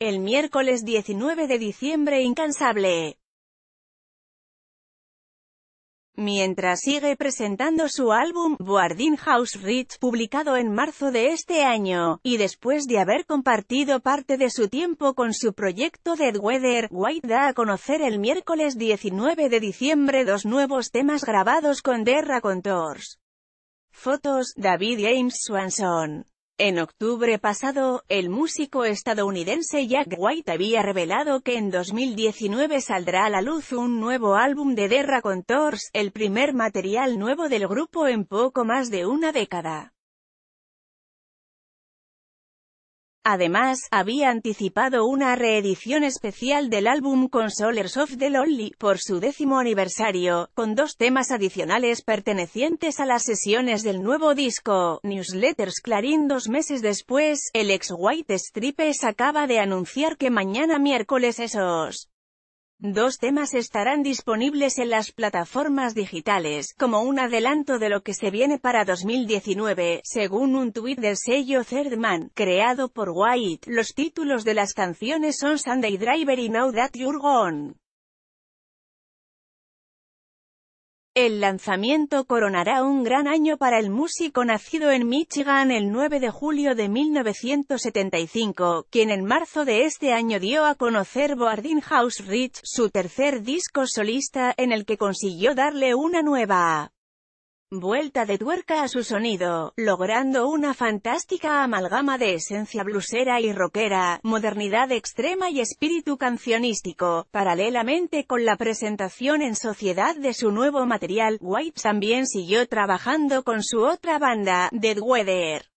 El miércoles 19 de diciembre incansable. Mientras sigue presentando su álbum, Boarding House Rich, publicado en marzo de este año, y después de haber compartido parte de su tiempo con su proyecto Dead Weather, White da a conocer el miércoles 19 de diciembre dos nuevos temas grabados con Derra Contours. Fotos, David James Swanson. En octubre pasado, el músico estadounidense Jack White había revelado que en 2019 saldrá a la luz un nuevo álbum de The Raconteurs, el primer material nuevo del grupo en poco más de una década. Además, había anticipado una reedición especial del álbum Consolers of the Lonely, por su décimo aniversario, con dos temas adicionales pertenecientes a las sesiones del nuevo disco, Newsletters Clarín dos meses después, el ex White Stripes acaba de anunciar que mañana miércoles esos Dos temas estarán disponibles en las plataformas digitales, como un adelanto de lo que se viene para 2019, según un tuit del sello Man, creado por White. Los títulos de las canciones son Sunday Driver y Now That You're Gone. El lanzamiento coronará un gran año para el músico nacido en Michigan el 9 de julio de 1975, quien en marzo de este año dio a conocer Boarding House Rich, su tercer disco solista en el que consiguió darle una nueva vuelta de tuerca a su sonido, logrando una fantástica amalgama de esencia blusera y rockera, modernidad extrema y espíritu cancionístico, paralelamente con la presentación en sociedad de su nuevo material, White también siguió trabajando con su otra banda, Dead Weather.